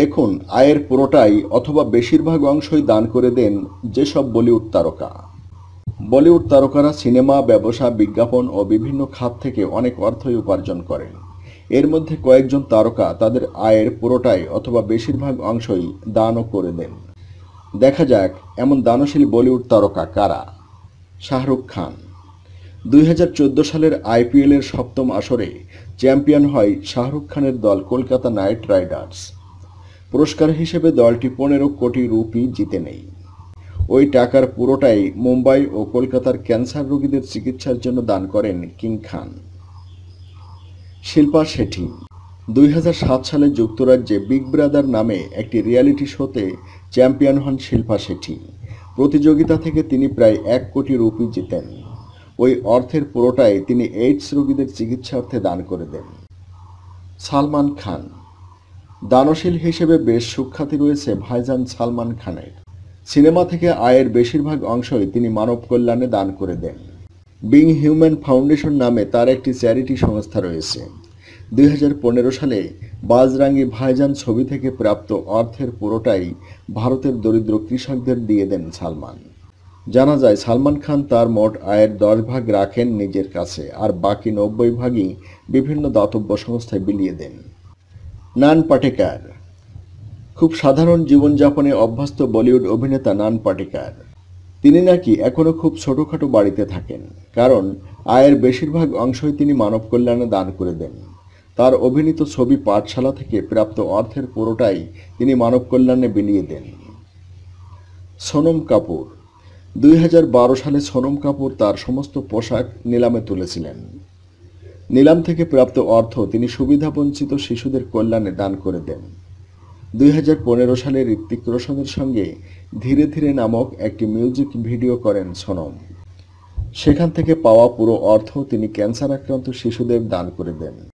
দেখুন আয়ের পুরোটাই অথবা বেশিরভাগ অংশই দান করে দেন যেসব বলিউড তারকা বলিউড তারকারা সিনেমা ব্যবসা বিজ্ঞাপন ও বিভিন্ন খাত থেকে অনেক অর্থই উপার্জন করেন এর মধ্যে কয়েকজন তারকা তাদের আয়ের পুরোটাই অথবা বেশিরভাগ অংশই দানও করে দেন দেখা যাক এমন দানশীল বলিউড তারকা কারা শাহরুখ খান দুই সালের আইপিএলের সপ্তম আসরে চ্যাম্পিয়ন হয় শাহরুখ খানের দল কলকাতা নাইট রাইডার্স পুরস্কার হিসেবে দলটি পনেরো কোটি রুপি জিতে নেই ওই টাকার পুরোটাই মুম্বাই ও কলকাতার ক্যান্সার রোগীদের চিকিৎসার জন্য দান করেন কিং খান শিল্পা শেঠি দুই সালে যুক্তরাজ্যে বিগ ব্রাদার নামে একটি রিয়ালিটি শোতে চ্যাম্পিয়ন হন শিল্পা শেঠি প্রতিযোগিতা থেকে তিনি প্রায় এক কোটি রুপি জিতেন ওই অর্থের পুরোটাই তিনি এইডস রোগীদের চিকিৎসার্থে দান করে দেন সালমান খান দানশীল হিসেবে বেশ সুখ্যাতি রয়েছে ভাইজান সালমান খানের সিনেমা থেকে আয়ের বেশিরভাগ অংশই তিনি মানব কল্যাণে দান করে দেন বিং হিউম্যান ফাউন্ডেশন নামে তার একটি চ্যারিটি সংস্থা রয়েছে দুই সালে বাজরাঙ্গি ভাইজান ছবি থেকে প্রাপ্ত অর্থের পুরোটাই ভারতের দরিদ্র কৃষকদের দিয়ে দেন সালমান জানা যায় সালমান খান তার মোট আয়ের দশ ভাগ রাখেন নিজের কাছে আর বাকি নব্বই ভাগই বিভিন্ন দাতব্য সংস্থায় বিলিয়ে দেন নান পাটেকার খুব সাধারণ জীবনযাপনে অভ্যস্ত বলিউড অভিনেতা নান পাটেকার তিনি নাকি এখনও খুব ছোটোখাটো বাড়িতে থাকেন কারণ আয়ের বেশিরভাগ অংশই তিনি মানব কল্যাণে দান করে দেন তার অভিনীত ছবি পাঠশালা থেকে প্রাপ্ত অর্থের পুরোটাই তিনি মানব কল্যাণে বিলিয়ে দেন সোনম কাপুর দুই সালে সোনম কাপুর তার সমস্ত পোশাক নিলামে তুলেছিলেন নিলাম থেকে প্রাপ্ত অর্থ তিনি সুবিধাবঞ্চিত শিশুদের কল্যাণে দান করে দেন দুই সালে ঋত্বিক রোশনের সঙ্গে ধীরে ধীরে নামক একটি মিউজিক ভিডিও করেন সোনম সেখান থেকে পাওয়া পুরো অর্থ তিনি ক্যান্সার আক্রান্ত শিশুদের দান করে দেন